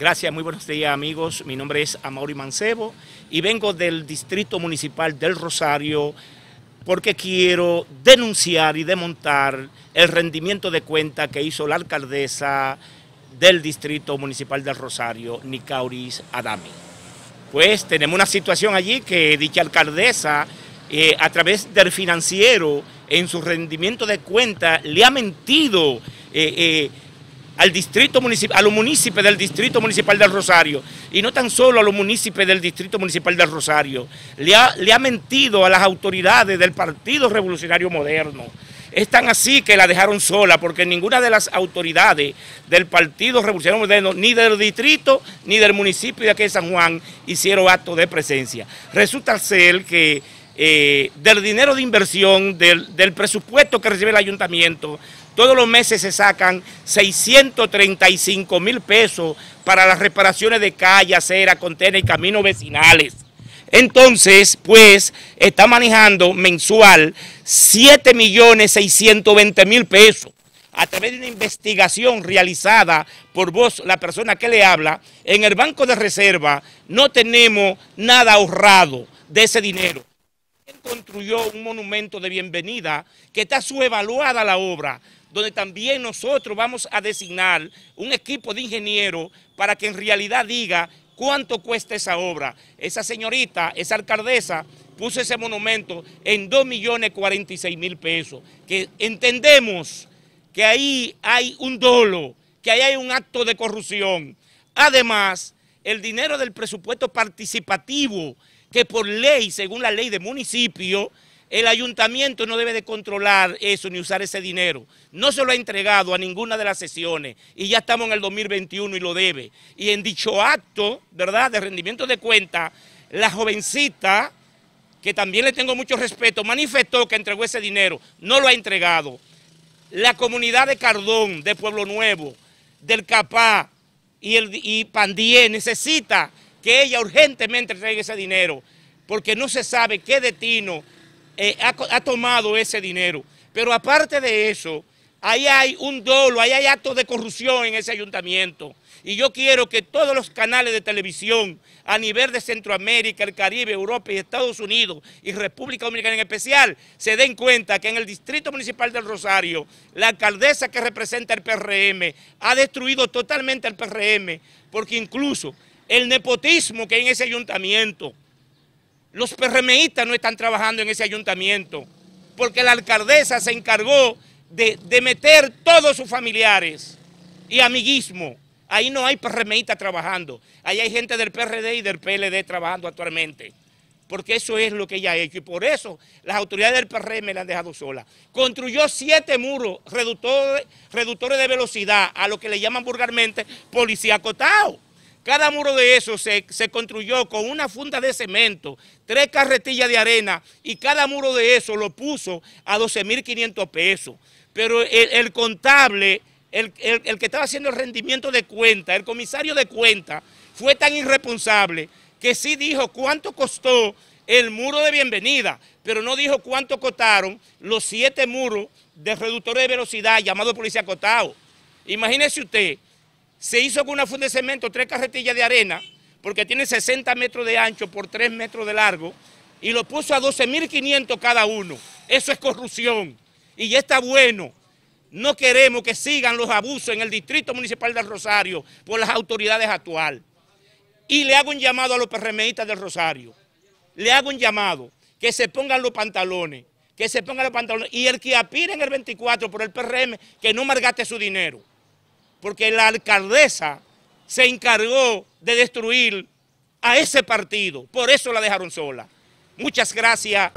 Gracias, muy buenos días amigos. Mi nombre es Amauri Mancebo y vengo del Distrito Municipal del Rosario porque quiero denunciar y demontar el rendimiento de cuenta que hizo la alcaldesa del Distrito Municipal del Rosario, Nicauris Adami. Pues tenemos una situación allí que dicha alcaldesa, eh, a través del financiero, en su rendimiento de cuenta, le ha mentido. Eh, eh, al distrito municipal, a los municipios del distrito municipal del Rosario, y no tan solo a los municipios del distrito municipal del Rosario, le ha, le ha mentido a las autoridades del Partido Revolucionario Moderno. Es tan así que la dejaron sola, porque ninguna de las autoridades del Partido Revolucionario Moderno, ni del distrito, ni del municipio de aquí de San Juan, hicieron acto de presencia. Resulta ser que eh, del dinero de inversión, del, presupuesto que recibe el ayuntamiento. Todos los meses se sacan 635 mil pesos para las reparaciones de calle, acera, contenedores y caminos vecinales. Entonces, pues, está manejando mensual 7 millones 620 mil pesos a través de una investigación realizada por vos, la persona que le habla, en el Banco de Reserva no tenemos nada ahorrado de ese dinero construyó un monumento de bienvenida que está evaluada la obra, donde también nosotros vamos a designar un equipo de ingenieros para que en realidad diga cuánto cuesta esa obra. Esa señorita, esa alcaldesa, puso ese monumento en 2 millones 46 mil pesos, que entendemos que ahí hay un dolo, que ahí hay un acto de corrupción. Además, el dinero del presupuesto participativo que por ley, según la ley de municipio, el ayuntamiento no debe de controlar eso ni usar ese dinero. No se lo ha entregado a ninguna de las sesiones y ya estamos en el 2021 y lo debe. Y en dicho acto, ¿verdad?, de rendimiento de cuenta, la jovencita, que también le tengo mucho respeto, manifestó que entregó ese dinero, no lo ha entregado. La comunidad de Cardón, de Pueblo Nuevo, del Capá y, el, y Pandie necesita que ella urgentemente traiga ese dinero, porque no se sabe qué destino eh, ha, ha, tomado ese dinero. Pero aparte de eso, ahí hay un dolo, ahí hay actos de corrupción en ese ayuntamiento. Y yo quiero que todos los canales de televisión a nivel de Centroamérica, el Caribe, Europa y Estados Unidos y República Dominicana en especial se den cuenta que en el Distrito Municipal del Rosario la alcaldesa que representa el PRM ha destruido totalmente el PRM porque incluso el nepotismo que hay en ese ayuntamiento. Los PRMistas no están trabajando en ese ayuntamiento porque la alcaldesa se encargó de, meter todos sus familiares y amiguismo. Ahí no hay PRMistas trabajando. Ahí hay gente del PRD y del PLD trabajando actualmente. Porque eso es lo que ella ha hecho. Y por eso las autoridades del PRM la han dejado sola. Construyó siete muros reductores, reductores de velocidad a lo que le llaman vulgarmente policía acotado. Cada muro de esos se, construyó con una funda de cemento, tres carretillas de arena y cada muro de esos lo puso a 12.500 pesos. Pero el, contable, el, que estaba haciendo el rendimiento de cuenta, el comisario de cuenta, fue tan irresponsable que sí dijo cuánto costó el muro de bienvenida, pero no dijo cuánto costaron los siete muros de reductores de velocidad llamados policía acotado. Imagínese usted se hizo con una funda de cemento, tres carretillas de arena, porque tiene 60 metros de ancho por 3 metros de largo, y lo puso a 12.500 cada uno. Eso es corrupción. Y ya está bueno. No queremos que sigan los abusos en el Distrito Municipal del Rosario por las autoridades actuales. Y le hago un llamado a los PRMistas del Rosario. Le hago un llamado que se pongan los pantalones, que se pongan los pantalones. Y el que apire en el 24 por el PRM, que no margate su dinero porque la alcaldesa se encargó de destruir a ese partido. Por eso la dejaron sola. Muchas gracias.